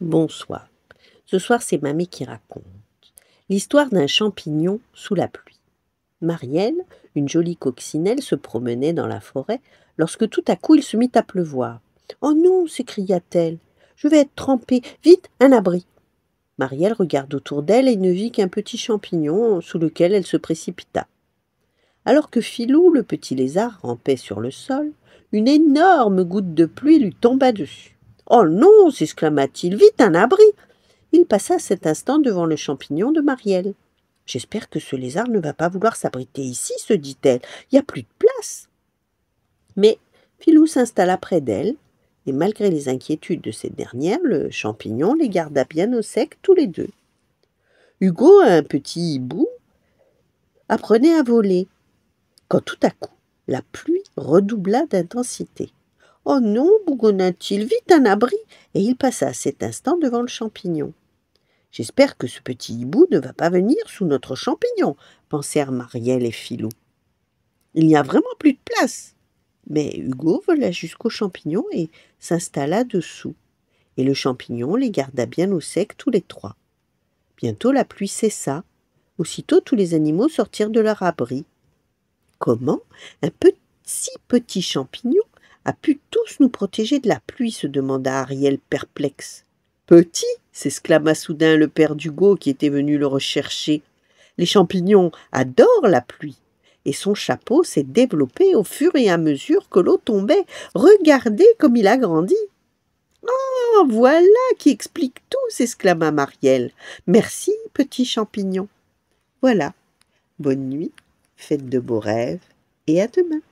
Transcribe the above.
Bonsoir. Ce soir, c'est Mamie qui raconte l'histoire d'un champignon sous la pluie. Marielle, une jolie coccinelle, se promenait dans la forêt lorsque tout à coup il se mit à pleuvoir. Oh non s'écria-t-elle, je vais être trempée. Vite, un abri. Marielle regarde autour d'elle et ne vit qu'un petit champignon sous lequel elle se précipita. Alors que Filou, le petit lézard, rampait sur le sol, une énorme goutte de pluie lui tomba dessus. Oh non s'exclama-t-il, vite un abri Il passa cet instant devant le champignon de Marielle. J'espère que ce lézard ne va pas vouloir s'abriter ici, se dit-elle. Il n'y a plus de place. Mais Philou s'installa près d'elle, et malgré les inquiétudes de cette dernière, le champignon les garda bien au sec tous les deux. Hugo, un petit hibou, apprenait à voler, quand tout à coup la pluie redoubla d'intensité. Oh non, bougonna-t-il, vite un abri Et il passa à cet instant devant le champignon. J'espère que ce petit hibou ne va pas venir sous notre champignon, pensèrent Marielle et Philou. Il n'y a vraiment plus de place. Mais Hugo vola jusqu'au champignon et s'installa dessous. Et le champignon les garda bien au sec tous les trois. Bientôt la pluie cessa. Aussitôt tous les animaux sortirent de leur abri. Comment un petit, si petit champignon a pu tous nous protéger de la pluie se demanda Ariel perplexe. Petit s'exclama soudain le père d'Hugo qui était venu le rechercher. Les champignons adorent la pluie. Et son chapeau s'est développé au fur et à mesure que l'eau tombait. Regardez comme il a grandi. Ah, voilà qui explique tout s'exclama Marielle. Merci, petit champignon. Voilà. Bonne nuit, faites de beaux rêves et à demain.